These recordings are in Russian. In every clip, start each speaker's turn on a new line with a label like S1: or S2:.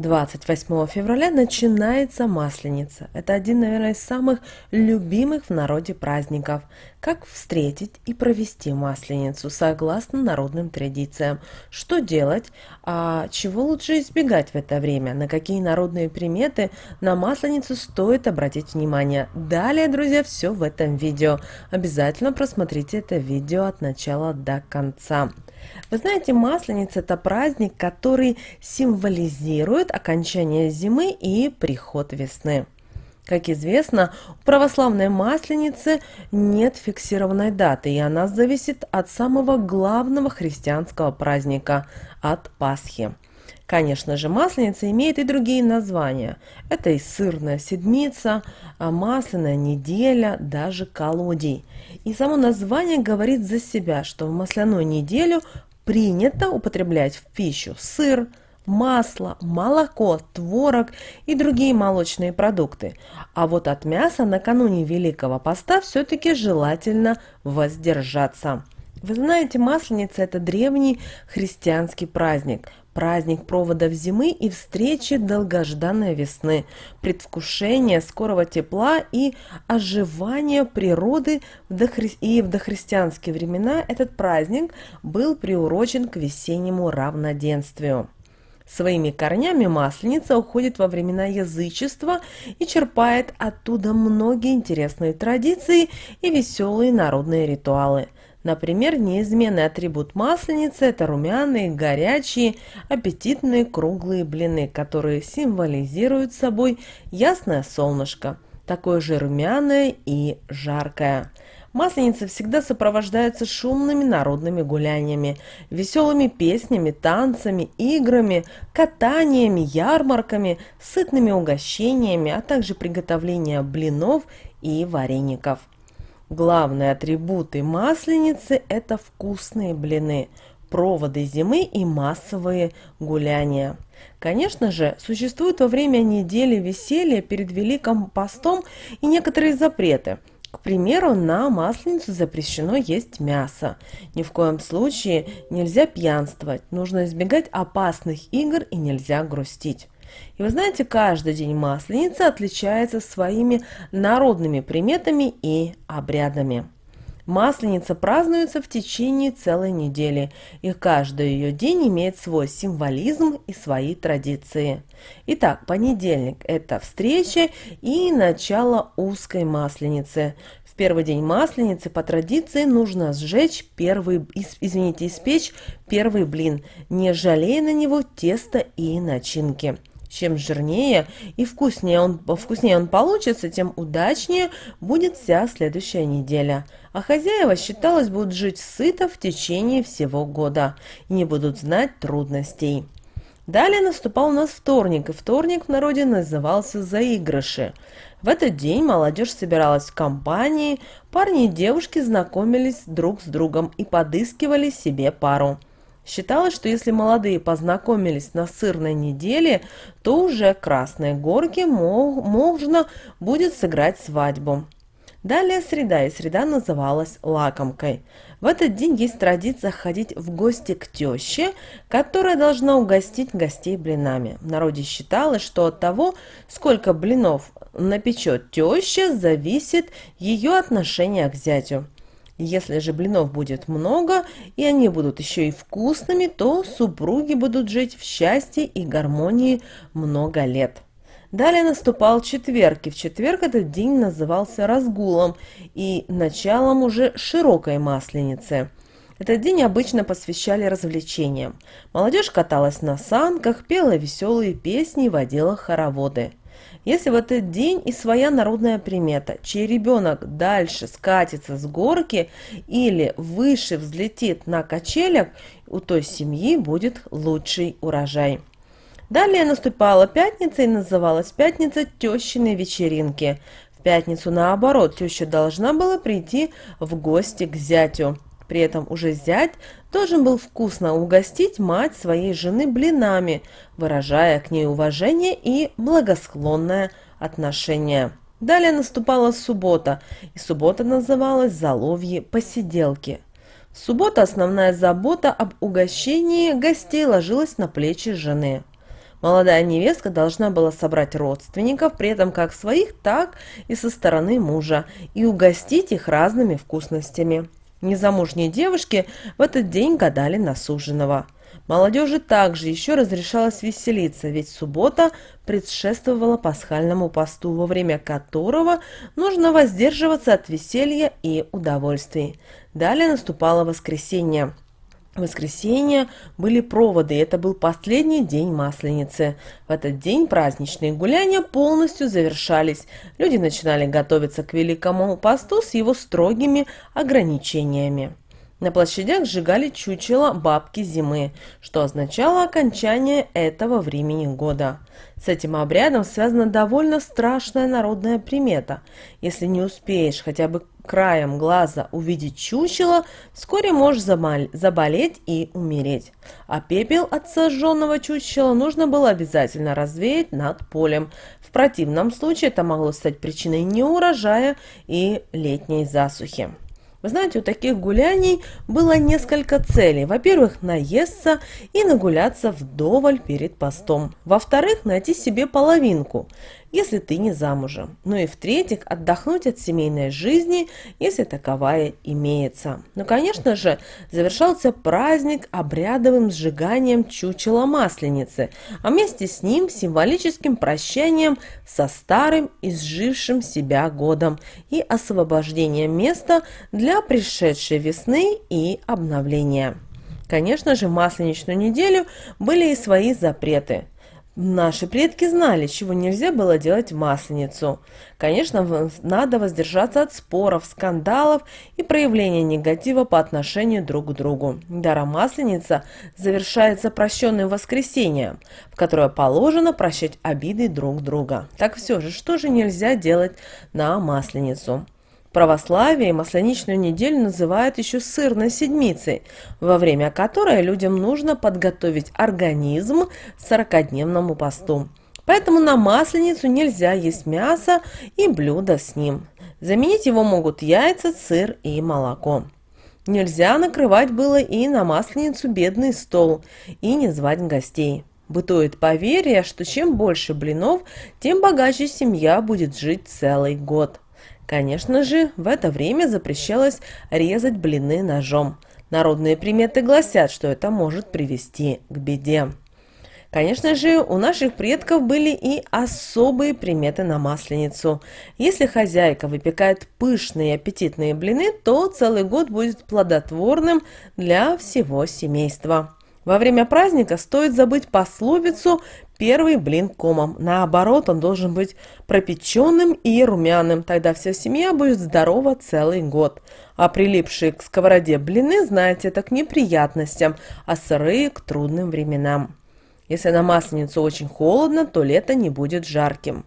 S1: 28 февраля начинается Масленица. Это один, наверное, из самых любимых в народе праздников. Как встретить и провести Масленицу согласно народным традициям? Что делать? А чего лучше избегать в это время? На какие народные приметы на Масленицу стоит обратить внимание? Далее, друзья, все в этом видео. Обязательно просмотрите это видео от начала до конца. Вы знаете, Масленица – это праздник, который символизирует окончание зимы и приход весны. Как известно, у православной масленицы нет фиксированной даты, и она зависит от самого главного христианского праздника – от Пасхи – Конечно же, масленица имеет и другие названия. Это и сырная седмица, а, масляная неделя, даже колодий. И само название говорит за себя, что в масляную неделю принято употреблять в пищу сыр, масло, молоко, творог и другие молочные продукты. А вот от мяса накануне Великого Поста все-таки желательно воздержаться. Вы знаете, Масленица – это древний христианский праздник, праздник проводов зимы и встречи долгожданной весны, предвкушение скорого тепла и оживания природы в дохри... и в дохристианские времена этот праздник был приурочен к весеннему равноденствию. Своими корнями масленица уходит во времена язычества и черпает оттуда многие интересные традиции и веселые народные ритуалы – Например, неизменный атрибут масленицы – это румяные, горячие, аппетитные круглые блины, которые символизируют собой ясное солнышко, такое же румяное и жаркое. Масленица всегда сопровождается шумными народными гуляниями, веселыми песнями, танцами, играми, катаниями, ярмарками, сытными угощениями, а также приготовлением блинов и вареников. Главные атрибуты масленицы – это вкусные блины, проводы зимы и массовые гуляния. Конечно же, существует во время недели веселья перед Великим постом и некоторые запреты. К примеру, на Масленицу запрещено есть мясо. Ни в коем случае нельзя пьянствовать, нужно избегать опасных игр и нельзя грустить. И вы знаете, каждый день Масленицы отличается своими народными приметами и обрядами. Масленица празднуется в течение целой недели, и каждый ее день имеет свой символизм и свои традиции. Итак, понедельник – это встреча и начало узкой масленицы. В первый день масленицы по традиции нужно сжечь первый, извините, испечь первый блин, не жалея на него теста и начинки. Чем жирнее и вкуснее он, вкуснее он получится, тем удачнее будет вся следующая неделя. А хозяева, считалось, будут жить сыто в течение всего года и не будут знать трудностей. Далее наступал у нас вторник, и вторник в народе назывался «заигрыши». В этот день молодежь собиралась в компании, парни и девушки знакомились друг с другом и подыскивали себе пару – Считалось, что если молодые познакомились на сырной неделе, то уже Красной Горке можно будет сыграть свадьбу. Далее среда, и среда называлась лакомкой. В этот день есть традиция ходить в гости к теще, которая должна угостить гостей блинами. В народе считалось, что от того, сколько блинов напечет теща, зависит ее отношение к зятю. Если же блинов будет много, и они будут еще и вкусными, то супруги будут жить в счастье и гармонии много лет. Далее наступал четверг, и в четверг этот день назывался разгулом и началом уже широкой масленицы. Этот день обычно посвящали развлечениям. Молодежь каталась на санках, пела веселые песни и водила хороводы – если в этот день и своя народная примета, чей ребенок дальше скатится с горки или выше взлетит на качелях, у той семьи будет лучший урожай. Далее наступала пятница и называлась пятница тещиной вечеринки. В пятницу наоборот, теща должна была прийти в гости к зятю при этом уже зять, должен был вкусно угостить мать своей жены блинами, выражая к ней уважение и благосклонное отношение. Далее наступала суббота, и суббота называлась заловье, посиделки». В субботу основная забота об угощении гостей ложилась на плечи жены. Молодая невестка должна была собрать родственников, при этом как своих, так и со стороны мужа, и угостить их разными вкусностями. Незамужние девушки в этот день гадали на суженого. Молодежи также еще разрешалось веселиться, ведь суббота предшествовала пасхальному посту, во время которого нужно воздерживаться от веселья и удовольствий. Далее наступало воскресенье воскресенье были проводы, это был последний день Масленицы. В этот день праздничные гуляния полностью завершались. Люди начинали готовиться к Великому посту с его строгими ограничениями. На площадях сжигали чучело бабки зимы, что означало окончание этого времени года. С этим обрядом связана довольно страшная народная примета. Если не успеешь хотя бы краем глаза увидеть чучело, вскоре можешь заболеть и умереть. А пепел от сожженного чучела нужно было обязательно развеять над полем. В противном случае это могло стать причиной неурожая и летней засухи. Вы знаете, у таких гуляний было несколько целей. Во-первых, наесться и нагуляться вдоволь перед постом. Во-вторых, найти себе половинку если ты не замужем. Ну и в-третьих, отдохнуть от семейной жизни, если таковая имеется. Ну, конечно же, завершался праздник обрядовым сжиганием чучела масленицы, а вместе с ним символическим прощанием со старым, изжившим себя годом и освобождением места для пришедшей весны и обновления. Конечно же, в масленичную неделю были и свои запреты – Наши предки знали, чего нельзя было делать в Масленицу. Конечно, надо воздержаться от споров, скандалов и проявления негатива по отношению друг к другу. Дара Масленица завершается прощенным воскресеньем, в которое положено прощать обиды друг друга. Так все же, что же нельзя делать на Масленицу? православии масленичную неделю называют еще сырной седмицей, во время которой людям нужно подготовить организм к 40-дневному посту. Поэтому на масленицу нельзя есть мясо и блюда с ним. Заменить его могут яйца, сыр и молоко. Нельзя накрывать было и на масленицу бедный стол, и не звать гостей. Бытует поверье, что чем больше блинов, тем богаче семья будет жить целый год. Конечно же, в это время запрещалось резать блины ножом. Народные приметы гласят, что это может привести к беде. Конечно же, у наших предков были и особые приметы на масленицу. Если хозяйка выпекает пышные и аппетитные блины, то целый год будет плодотворным для всего семейства. Во время праздника стоит забыть пословицу «первый блин комом». Наоборот, он должен быть пропеченным и румяным, тогда вся семья будет здорова целый год. А прилипшие к сковороде блины, знаете, это к неприятностям, а сырые – к трудным временам. Если на Масленицу очень холодно, то лето не будет жарким.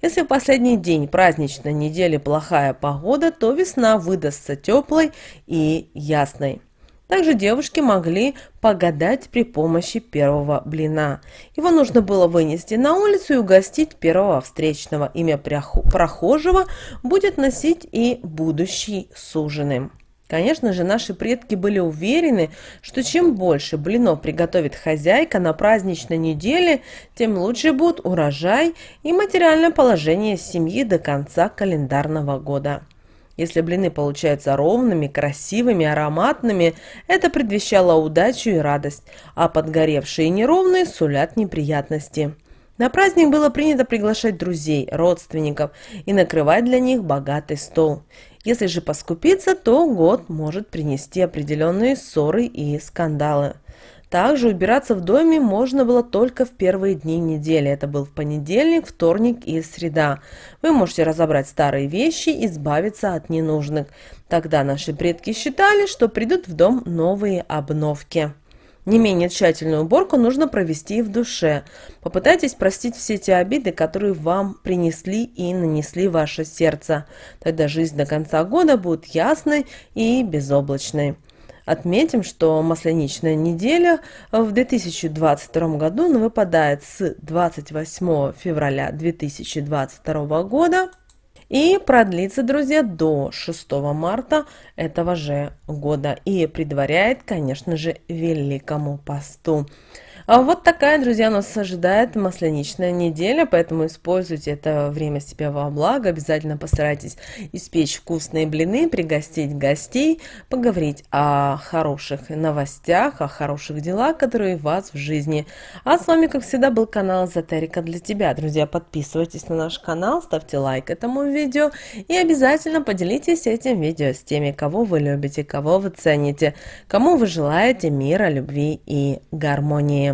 S1: Если в последний день праздничной недели плохая погода, то весна выдастся теплой и ясной. Также девушки могли погадать при помощи первого блина. Его нужно было вынести на улицу и угостить первого встречного. Имя прохожего будет носить и будущий суженый. Конечно же, наши предки были уверены, что чем больше блинов приготовит хозяйка на праздничной неделе, тем лучше будет урожай и материальное положение семьи до конца календарного года. Если блины получаются ровными, красивыми, ароматными, это предвещало удачу и радость, а подгоревшие и неровные сулят неприятности. На праздник было принято приглашать друзей, родственников и накрывать для них богатый стол. Если же поскупиться, то год может принести определенные ссоры и скандалы. Также убираться в доме можно было только в первые дни недели. Это был в понедельник, вторник и среда. Вы можете разобрать старые вещи и избавиться от ненужных. Тогда наши предки считали, что придут в дом новые обновки. Не менее тщательную уборку нужно провести и в душе. Попытайтесь простить все те обиды, которые вам принесли и нанесли ваше сердце. Тогда жизнь до конца года будет ясной и безоблачной. Отметим, что масленичная неделя в 2022 году выпадает с 28 февраля 2022 года и продлится, друзья, до 6 марта этого же года и предваряет, конечно же, Великому посту. А вот такая, друзья, нас ожидает масляничная неделя, поэтому используйте это время себя во благо. Обязательно постарайтесь испечь вкусные блины, пригостить гостей, поговорить о хороших новостях, о хороших делах, которые вас в жизни. А с вами, как всегда, был канал Эзотерика для тебя. Друзья, подписывайтесь на наш канал, ставьте лайк этому видео и обязательно поделитесь этим видео с теми, кого вы любите, кого вы цените, кому вы желаете мира, любви и гармонии.